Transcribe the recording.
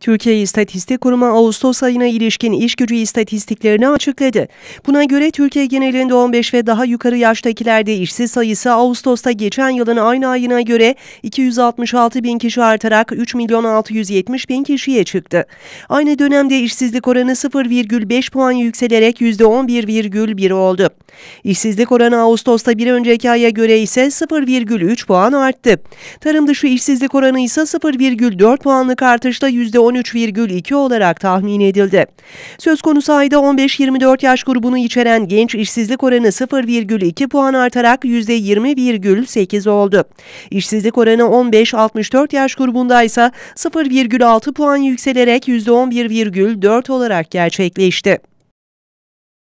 Türkiye İstatistik Kurumu Ağustos ayına ilişkin işgücü istatistiklerini açıkladı. Buna göre Türkiye genelinde 15 ve daha yukarı yaştakilerde işsiz sayısı Ağustos'ta geçen yılın aynı ayına göre 266 bin kişi artarak 3 milyon 670 bin kişiye çıktı. Aynı dönemde işsizlik oranı 0,5 puan yükselerek %11,1 oldu. İşsizlik oranı Ağustos'ta bir önceki aya göre ise 0,3 puan arttı. Tarım dışı işsizlik oranı ise 0,4 puanlık artışla %10 %13,2 olarak tahmin edildi. Söz konusu ayda 15-24 yaş grubunu içeren genç işsizlik oranı 0,2 puan artarak %20,8 oldu. İşsizlik oranı 15-64 yaş grubunda ise 0,6 puan yükselerek %11,4 olarak gerçekleşti.